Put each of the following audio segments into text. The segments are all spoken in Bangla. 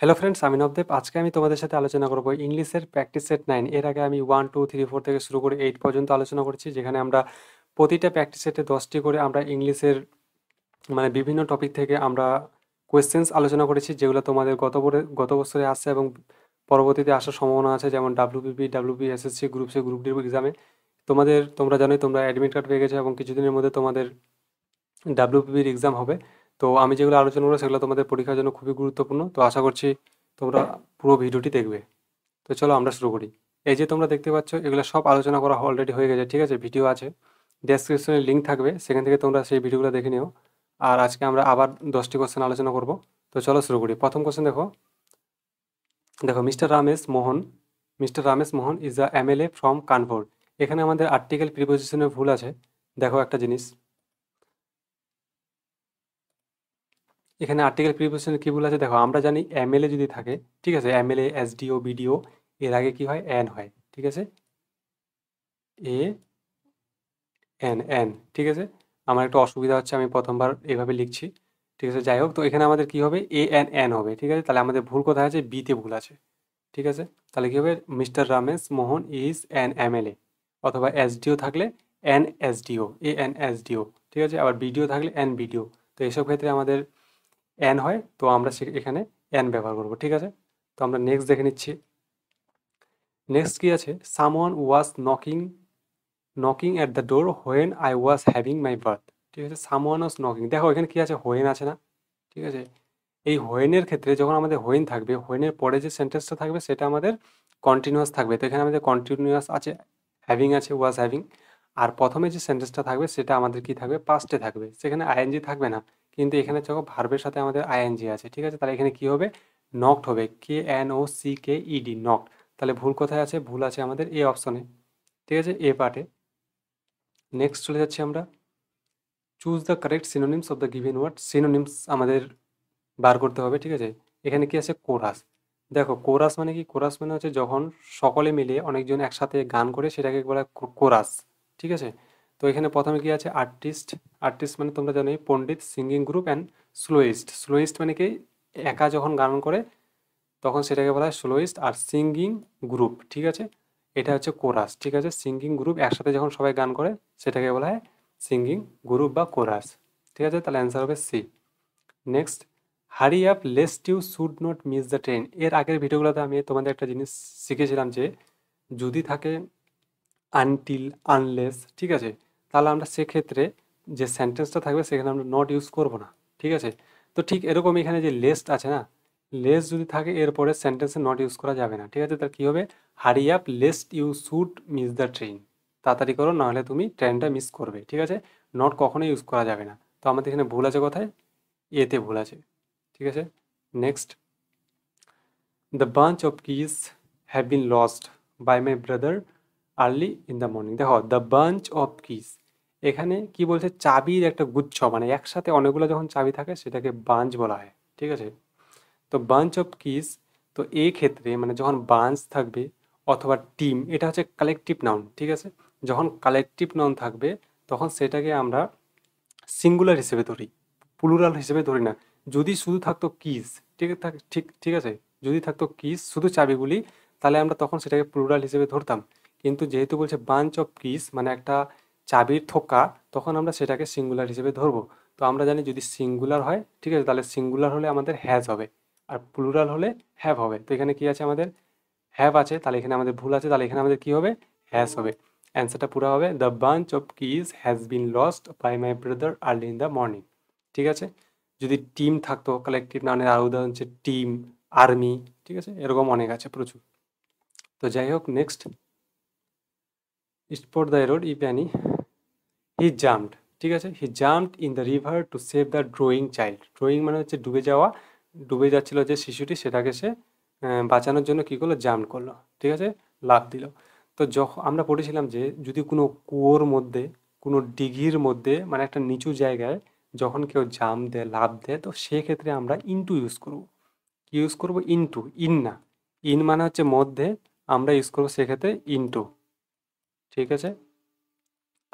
হ্যালো ফ্রেন্ডস আমি নবদেব আজকে আমি তোমাদের সাথে আলোচনা করবো ইংলিশের প্র্যাকটিস সেট নাইন এর আগে আমি ওয়ান টু থ্রি ফোর থেকে শুরু করে এইট পর্যন্ত আলোচনা করছি যেখানে আমরা প্রতিটা প্র্যাকটিস সেটে দশটি করে আমরা ইংলিশের মানে বিভিন্ন টপিক থেকে আমরা কোয়েশ্চেন্স আলোচনা করেছি যেগুলো তোমাদের গত গত বছরে আসছে এবং পরবর্তীতে আসার সম্ভাবনা আছে যেমন WPP WP SSC group C group D এক্সামে তোমাদের তোমরা জানোই তোমরা অ্যাডমিট কার্ড পেয়ে গেছো এবং কিছুদিনের মধ্যে তোমাদের ডাব্লিউপিপির এক্সাম হবে তো আমি যেগুলো আলোচনা করবো সেগুলো তোমাদের পরীক্ষার জন্য খুবই গুরুত্বপূর্ণ তো আশা করছি তোমরা পুরো ভিডিওটি দেখবে তো চলো আমরা শুরু করি এই যে তোমরা দেখতে পাচ্ছ এগুলো সব আলোচনা করা অলরেডি হয়ে গেছে ঠিক আছে ভিডিও আছে ডেসক্রিপশনে লিঙ্ক থাকবে সেখান থেকে তোমরা সেই ভিডিওগুলো দেখে নিও আর আজকে আমরা আবার দশটি কোশ্চেন আলোচনা করব তো চলো শুরু করি প্রথম কোশ্চেন দেখো দেখো Mr Ramesh Mohan Mr Ramesh Mohan is the M L A from Kanpur এখানে আমাদের আর্টিকেল প্রিপোজিশনে ভুল আছে দেখো একটা জিনিস এখানে আর্টিকেল প্রিপারেশন কি ভুল আছে দেখো আমরা জানি এমএলএ যদি থাকে ঠিক আছে এমএলএ এসডিও বিডিও এর আগে কি হয় এন হয় ঠিক আছে এ এন এন ঠিক আছে আমার একটু অসুবিধা হচ্ছে আমি প্রথমবার এভাবে লিখছি ঠিক আছে যাই হোক তো এখানে আমাদের কি হবে এ এন এন হবে ঠিক আছে তাহলে আমাদের ভুল কোথায় আছে বিতে ভুল আছে ঠিক আছে তাহলে কি হবে Mr Ramesh Mohan is an MLA অথবা এসডিও থাকলে an SDO a an SDO ঠিক আছে আবার বিডিও থাকলে এন বিডিও তো এইসব ক্ষেত্রে আমাদের অ্যান হয় তো আমরা এখানে অ্যান ব্যবহার করব ঠিক আছে তো আমরা নেক্সট দেখে নিচ্ছি নেক্সট কি আছে someone was knocking knocking at the door when I was having my birth ঠিক আছে সাম ওয়ান ওয়াজ নকিং দেখো এখানে কি আছে হোয়েন আছে না ঠিক আছে এই হোয়েনের ক্ষেত্রে যখন আমাদের হোয়েন থাকবে হোয়েনের পরে যে সেন্টেন্সটা থাকবে সেটা আমাদের কন্টিনিউয়াস থাকবে তো এখানে আমাদের কন্টিনিউয়াস আছে হ্যাভিং আছে ওয়াজ হ্যাভিং আর প্রথমে যে সেন্টেন্সটা থাকবে সেটা আমাদের কি থাকবে পাস্টে থাকবে সেখানে আইএনজি থাকবে না কিন্তু এখানে চোখ ভার্বের সাথে আমাদের আইএনজি আছে ঠিক আছে তাহলে এখানে কি হবে নকড হবে K N O C K ED knocked তাহলে ভুল কোথায় আছে ভুল আছে আমাদের এ অপশনে ঠিক আছে এ পার্টে নেক্সট চলে যাচ্ছি আমরা choose the correct synonyms of the given word synonyms আমাদের বার করতে হবে ঠিক আছে এখানে কি আছে কোরাস দেখো কোরাস মানে কি কোরাস মানে হচ্ছে যখন সকলে মিলে অনেকজন একসাথে গান করে সেটাকে বলা কোরাস ঠিক আছে তো এখানে প্রথমে কি আছে আর্টিস্ট আর্টিস্ট মানে তোমরা জানো pundit singing group and slowest slowest মানে কি একা যখন গান করে তখন সেটাকে বলা হয় স্লোয়েস্ট আর সিঙ্গিং গ্রুপ ঠিক আছে এটা হচ্ছে কোরাস ঠিক আছে সিঙ্গিং গ্রুপ একসাথে যখন সবাই গান করে সেটাকে বলা হয় সিঙ্গিং গ্রুপ বা কোরাস ঠিক আছে তাহলে অ্যান্সার হবে C next hurry up lest you should not miss the train এর আগের ভিডিওগুলোতে আমি তোমাদের একটা জিনিস শিখেছিলাম যে যদি থাকে আনটিল আনলেস ঠিক আছে তাহলে আমরা সেক্ষেত্রে যে সেন্টেন্সটা থাকবে সেখানে আমরা নট ইউজ করব না ঠিক আছে তো ঠিক এরকম এখানে যে লেস্ট আছে না লেস যদি থাকে এরপরে সেন্টেন্সে নট ইউজ করা যাবে না ঠিক আছে তার কী হবে hurry up lest you should miss the train তাড়াতাড়ি করো নাহলে তুমি ট্রেনটা মিস করবে ঠিক আছে নট কখনো ইউজ করা যাবে না তো আমাদের এখানে ভুল আছে কোথায় এতে ভুল আছে ঠিক আছে next the bunch of keys have been lost by my brother early in the morning দেখো দ্য বাঞ্চ অফ কিস এখানে কি বলছে চাবির একটা গুচ্ছ মানে একসাথে অনেকগুলো যখন চাবি থাকে সেটাকে বাঞ্চ বলা হয় ঠিক আছে তো বাঞ্চ অফ কিস তো এই ক্ষেত্রে মানে যখন বাঞ্চ থাকবে অথবা টিম এটা হচ্ছে কালেকটিভ নাউন ঠিক আছে যখন কালেকটিভ নাউন থাকবে তখন সেটাকে আমরা সিঙ্গুলার হিসেবে ধরি প্লুরাল হিসেবে ধরি না যদি শুধু থাকতো কিস ঠিক ঠিক ঠিক আছে যদি থাকতো কিস শুধু চাবিগুলি তাহলে আমরা তখন সেটাকে প্লুরাল হিসেবে ধরতাম কিন্তু যেহেতু বলছে বাঞ্চ অফ কিস মানে একটা চাবির থোকা তখন আমরা সেটাকে সিঙ্গুলার হিসেবে ধরবো তো আমরা জানি যদি সিঙ্গুলার হয় ঠিক আছে তাহলে সিঙ্গুলার হলে আমাদের হ্যাজ হবে আর প্লুরাল হলে হ্যাভ হবে তো এখানে কি আছে আমাদের হ্যাভ আছে তাহলে এখানে আমাদের ভুল আছে তাহলে এখানে আমাদের কি হবে হ্যাজ হবে অ্যান্সারটা পুরো হবে the bunch of keys has been lost by my brother early in the morning ঠিক আছে যদি টিম থাকতো কালেকটিভ নাউনের আর উদাহরণ হচ্ছে টিম আর্মি ঠিক আছে এরকম অনেক আছে প্রচুর তো যাই হোক নেক্সট স্পোর্ট দ্য রোড ইপ্যানি হি জাম্পড ঠিক আছে he jumped in the river to save the drowning child drowning মানে হচ্ছে ডুবে যাওয়া ডুবে যাচ্ছিল যে শিশুটি সেটাকে সে বাঁচানোর জন্য কী করলো জাম্প করলো ঠিক আছে লাভ দিল তো যখন আমরা পড়েছিলাম যে যদি কোনো কুয়োর মধ্যে কোনো ডিঘির মধ্যে মানে একটা নিচু জায়গায় যখন কেউ জাম দেয় লাভ দেয় তো সেক্ষেত্রে আমরা ইনটু ইউজ করব কি ইউজ করব ইনটু ইন না ইন মানে হচ্ছে মধ্যে আমরা ইউজ করবো সেক্ষেত্রে ইনটু ঠিক আছে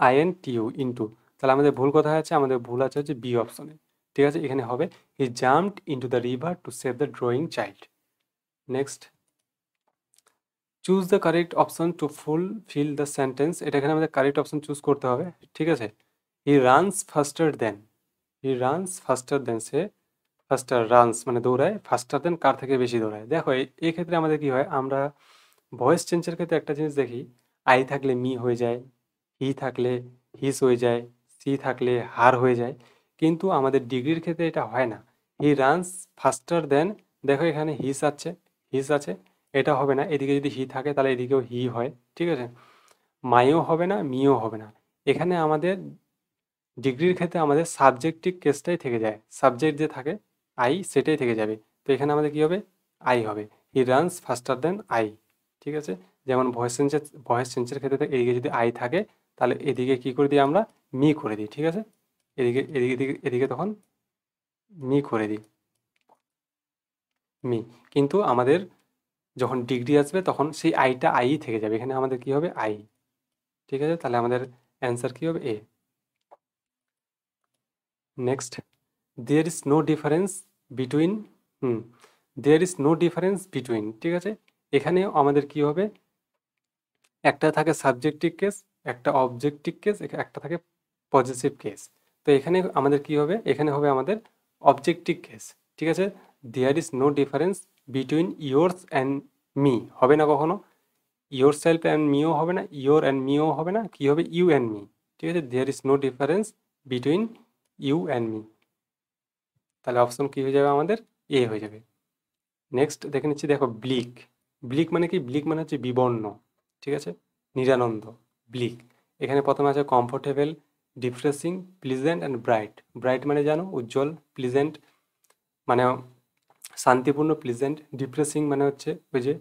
আইএন টিউ ইন্টু তাহলে আমাদের ভুল কথা আছে আমাদের ভুল আছে হচ্ছে বি অপশনে ঠিক আছে এখানে হবে he jumped into the river to save the drowning child next choose the correct option to fulfil the sentence এটা এখানে আমাদের কারেক্ট অপশন চুজ করতে হবে ঠিক আছে he runs faster than he runs faster than সে ফাস্টার রানস মানে দৌড়ায় ফাস্টার দেন কার থেকে বেশি দৌড়ায় দেখো এই ক্ষেত্রে আমাদের কি হয় আমরা ভয়েস চেঞ্জের ক্ষেত্রে একটা জিনিস দেখি আই থাকলে মি হয়ে যায় হি থাকলে হিস হয়ে যায় সি থাকলে হার হয়ে যায় কিন্তু আমাদের ডিগ্রির ক্ষেত্রে এটা হয় না হি রানস ফাস্টার দেন দেখো এখানে হিস আছে হিস আছে এটা হবে না এদিকে যদি হি থাকে তাহলে এদিকেও হি হয় ঠিক আছে মাইও হবে না মিও হবে না এখানে আমাদের ডিগ্রির ক্ষেত্রে আমাদের সাবজেক্টিভ কেসটাই থেকে যায় সাবজেক্ট যে থাকে আই সেটাই থেকে যাবে তো এখানে আমাদের কি হবে আই হবে হি রানস ফাস্টার দেন আই ঠিক আছে যেমন ভয়েস চেঞ্জের ভয়েস চেঞ্জের ক্ষেত্রে এদিকে যদি আই থাকে তাহলে এদিকে কি করে দিই আমরা মি করে দিই ঠিক আছে এদিকে এদিকে এদিকে তখন মি করে দিই মি কিন্তু আমাদের যখন ডিগ্রি আসবে তখন সেই আইটা আই থেকে যাবে এখানে আমাদের কি হবে আই ঠিক আছে তাহলে আমাদের অ্যান্সার কি হবে A next there is no difference between hmm there is no difference between ঠিক আছে এখানেও আমাদের কি হবে একটা থাকে সাবজেক্টিভ কেস একটা অবজেক্টিভ কেস একটা থাকে পজিটিভ কেস তো এখানে আমাদের কি হবে এখানে হবে আমাদের অবজেক্টিভ কেস ঠিক আছে there is no difference between yours and me হবে না কখনো ইয়োর সেলফ অ্যান্ড মিও হবে না ইয়োর অ্যান্ড মিও হবে না কি হবে ইউ অ্যান্ড মি ঠিক আছে there is no difference between you and me তাহলে অপশন কি হয়ে যাবে আমাদের এ হয়ে যাবে নেক্সট দেখে নিচ্ছি দেখো ব্লিক ব্লিক মানে কি ব্লিক মানে হচ্ছে বিবর্ণ ঠিক আছে নিরানন্দ ব্লিক এখানে প্রথমে আছে comfortable depressing pleasant and bright bright মানে জানো উজ্জ্বল প্লিজেন্ট মানে শান্তিপূর্ণ প্লিজেন্ট ডিপ্রেসিং মানে হচ্ছে ওই যে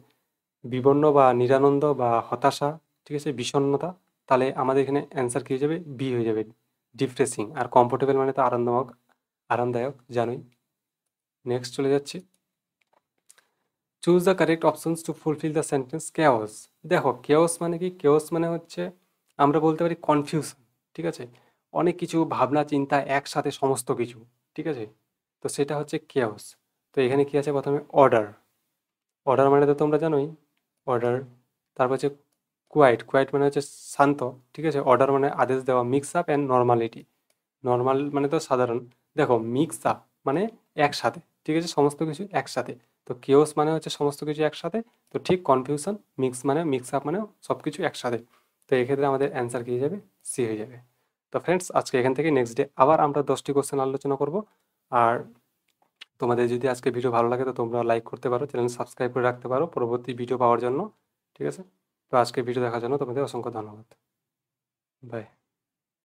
বিবর্ণ বা নিরানন্দ বা হতাশা ঠিক আছে বিষণ্ণতা তাহলে আমাদের এখানে অ্যান্সার কী হয়ে যাবে বি হয়ে যাবে ডিপ্রেসিং আর কমফোর্টেবল মানে তো আরামদায়ক আরামদায়ক জানোই নেক্সট চলে যাচ্ছি choose the correct options to fulfil the sentence chaos দেখো কেওস মানে কি কেওস মানে হচ্ছে আমরা বলতে পারি কনফিউশন ঠিক আছে অনেক কিছু ভাবনা চিন্তা একসাথে সমস্ত কিছু ঠিক আছে তো সেটা হচ্ছে কেওস তো এখানে কি আছে প্রথমে অর্ডার অর্ডার মানে তো তোমরা জানোই অর্ডার তারপর হচ্ছে কোয়াইট কোয়াইট মানে হচ্ছে শান্ত ঠিক আছে অর্ডার মানে আদেশ দেওয়া mix up and normality normal মানে তো সাধারণ দেখো মিক্স আপ মানে একসাথে ঠিক আছে সমস্ত কিছু একসাথে তো কেওস মানে হচ্ছে সমস্ত কিছু একসাথে তো ঠিক কনফিউশন মিক্স মানে মিক্স আপ মানে সব কিছু একসাথে তো এক্ষেত্রে আমাদের অ্যান্সার কী হয়ে যাবে সি হয়ে যাবে তো ফ্রেন্ডস আজকে এখান থেকে নেক্সট ডে আবার আমরা দশটি কোশ্চেন আলোচনা করব আর তোমাদের যদি আজকে ভিডিও ভালো লাগে তো তোমরা লাইক করতে পারো চ্যানেল সাবস্ক্রাইব করে রাখতে পারো পরবর্তী ভিডিও পাওয়ার জন্য ঠিক আছে তো আজকে ভিডিও দেখার জন্য তোমাদের অসংখ্য ধন্যবাদ বাই